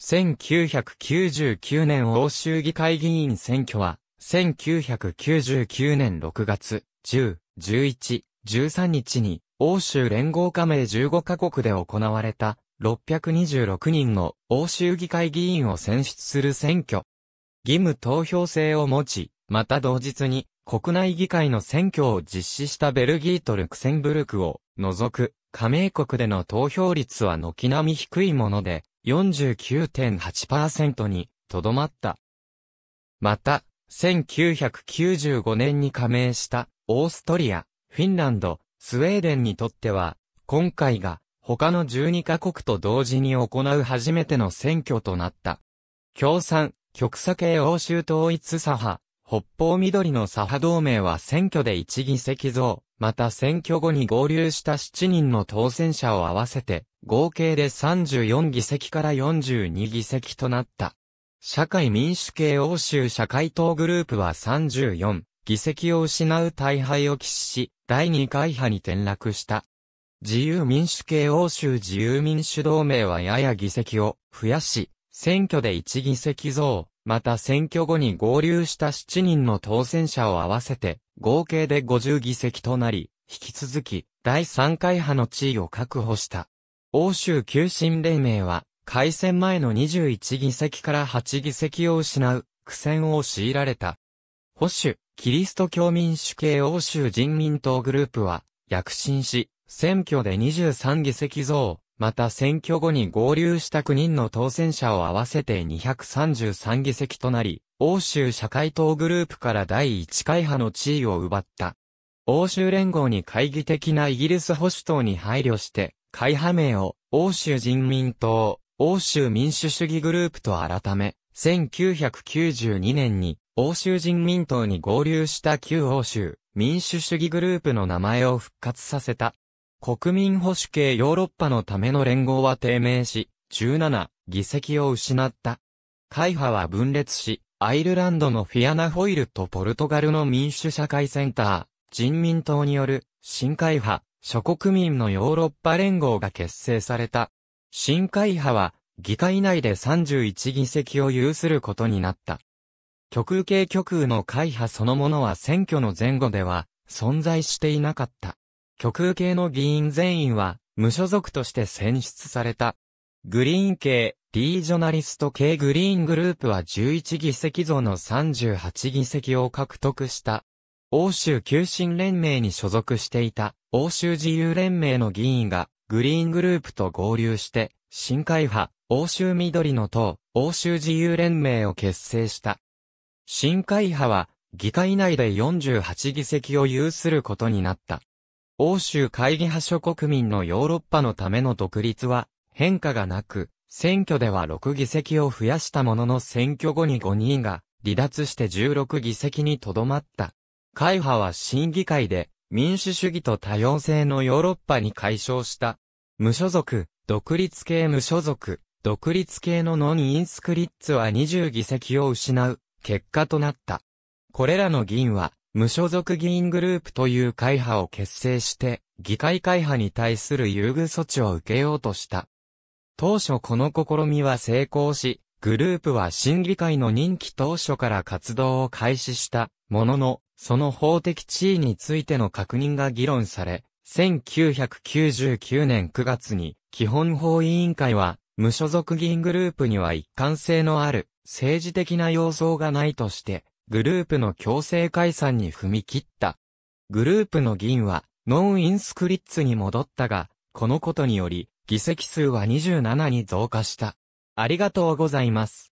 1999年欧州議会議員選挙は、1999年6月10、11、13日に、欧州連合加盟15カ国で行われた、626人の欧州議会議員を選出する選挙。義務投票制を持ち、また同日に国内議会の選挙を実施したベルギーとルクセンブルクを除く加盟国での投票率は軒並み低いもので、49.8%にとどまった。また、1995年に加盟したオーストリア、フィンランド、スウェーデンにとっては、今回が他の12カ国と同時に行う初めての選挙となった。共産、極左系欧州統一左派、北方緑の左派同盟は選挙で1議席増、また選挙後に合流した7人の当選者を合わせて合計で34議席から42議席となった。社会民主系欧州社会党グループは34議席を失う大敗を喫し、第2回派に転落した。自由民主系欧州自由民主同盟はやや議席を増やし、選挙で1議席増、また選挙後に合流した7人の当選者を合わせて、合計で50議席となり、引き続き、第3回派の地位を確保した。欧州急進連盟は、開戦前の21議席から8議席を失う、苦戦を強いられた。保守、キリスト教民主系欧州人民党グループは、躍進し、選挙で23議席増、また選挙後に合流した9人の当選者を合わせて233議席となり、欧州社会党グループから第1回派の地位を奪った。欧州連合に懐疑的なイギリス保守党に配慮して、会派名を欧州人民党、欧州民主主義グループと改め、1992年に欧州人民党に合流した旧欧州民主主義グループの名前を復活させた。国民保守系ヨーロッパのための連合は低迷し、17議席を失った。会派は分裂し、アイルランドのフィアナホイルとポルトガルの民主社会センター、人民党による新会派、諸国民のヨーロッパ連合が結成された。新会派は、議会内で31議席を有することになった。極右系極右の会派そのものは選挙の前後では存在していなかった。極右系の議員全員は無所属として選出された。グリーン系、リージョナリスト系グリーングループは11議席増の38議席を獲得した。欧州急進連盟に所属していた欧州自由連盟の議員がグリーングループと合流して、新会派、欧州緑の党、欧州自由連盟を結成した。新会派は、議会内で48議席を有することになった。欧州会議派諸国民のヨーロッパのための独立は、変化がなく、選挙では6議席を増やしたものの選挙後に5人が離脱して16議席にとどまった。会派は審議会で民主主義と多様性のヨーロッパに解消した。無所属、独立系無所属、独立系のノン・インスクリッツは20議席を失う結果となった。これらの議員は無所属議員グループという会派を結成して議会会派に対する優遇措置を受けようとした。当初この試みは成功し、グループは審議会の任期当初から活動を開始したものの、その法的地位についての確認が議論され、1999年9月に、基本法委員会は、無所属議員グループには一貫性のある、政治的な要素がないとして、グループの強制解散に踏み切った。グループの議員は、ノンインスクリッツに戻ったが、このことにより、議席数は27に増加した。ありがとうございます。